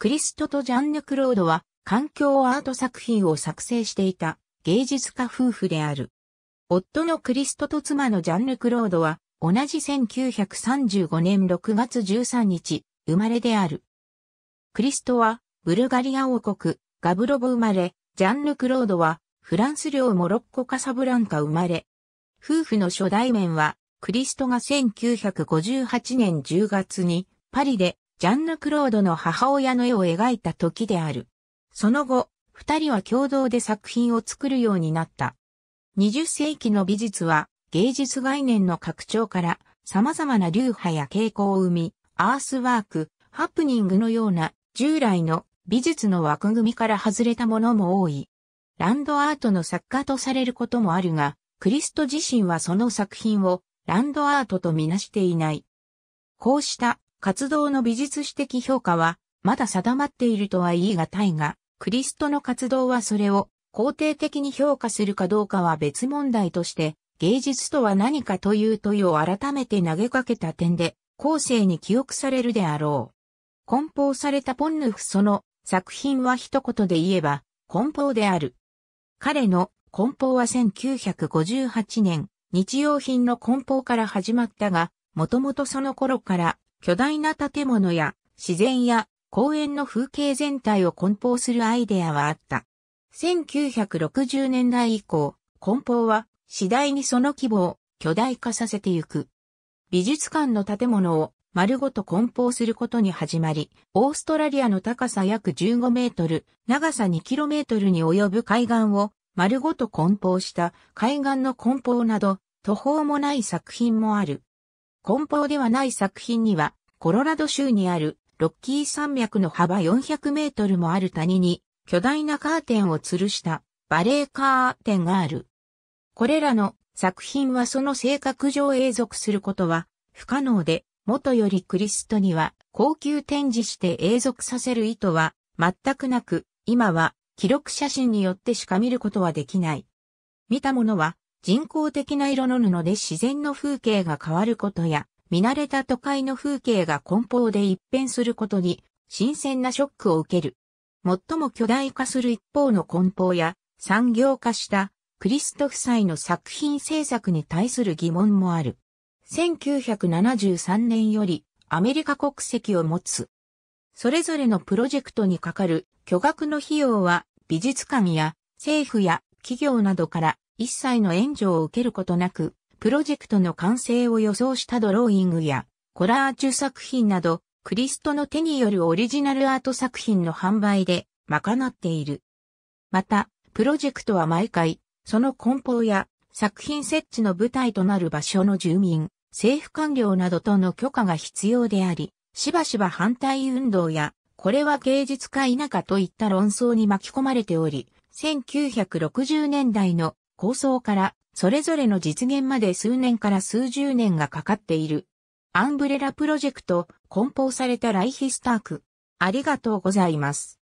クリストとジャンヌ・クロードは環境アート作品を作成していた芸術家夫婦である。夫のクリストと妻のジャンヌ・クロードは同じ1935年6月13日生まれである。クリストはブルガリア王国ガブロボ生まれ、ジャンヌ・クロードはフランス領モロッコカサブランカ生まれ。夫婦の初代面はクリストが1958年10月にパリでジャンヌ・クロードの母親の絵を描いた時である。その後、二人は共同で作品を作るようになった。20世紀の美術は芸術概念の拡張から様々な流派や傾向を生み、アースワーク、ハプニングのような従来の美術の枠組みから外れたものも多い。ランドアートの作家とされることもあるが、クリスト自身はその作品をランドアートとみなしていない。こうした活動の美術史的評価は、まだ定まっているとは言い難いが、クリストの活動はそれを肯定的に評価するかどうかは別問題として、芸術とは何かという問いを改めて投げかけた点で、後世に記憶されるであろう。梱包されたポンヌフその作品は一言で言えば、梱包である。彼の梱包は1958年、日用品の梱包から始まったが、もともとその頃から巨大な建物や自然や公園の風景全体を梱包するアイデアはあった。1960年代以降、梱包は次第にその規模を巨大化させていく。美術館の建物を丸ごと梱包することに始まり、オーストラリアの高さ約15メートル、長さ2キロメートルに及ぶ海岸を丸ごと梱包した海岸の梱包など途方もない作品もある。梱包ではない作品には、コロラド州にあるロッキー山脈の幅400メートルもある谷に巨大なカーテンを吊るしたバレーカーテンがある。これらの作品はその性格上永続することは不可能で、元よりクリストには高級展示して永続させる意図は全くなく、今は記録写真によってしか見ることはできない。見たものは人工的な色の布で自然の風景が変わることや、見慣れた都会の風景が梱包で一変することに、新鮮なショックを受ける。最も巨大化する一方の梱包や、産業化したクリスト夫妻の作品制作に対する疑問もある。1973年よりアメリカ国籍を持つ。それぞれのプロジェクトにかかる巨額の費用は美術館や政府や企業などから一切の援助を受けることなく、プロジェクトの完成を予想したドローイングや、コラーチュ作品など、クリストの手によるオリジナルアート作品の販売で賄っている。また、プロジェクトは毎回、その梱包や作品設置の舞台となる場所の住民、政府官僚などとの許可が必要であり、しばしば反対運動や、これは芸術か否かといった論争に巻き込まれており、1960年代の構想からそれぞれの実現まで数年から数十年がかかっている。アンブレラプロジェクト、梱包されたライヒスターク。ありがとうございます。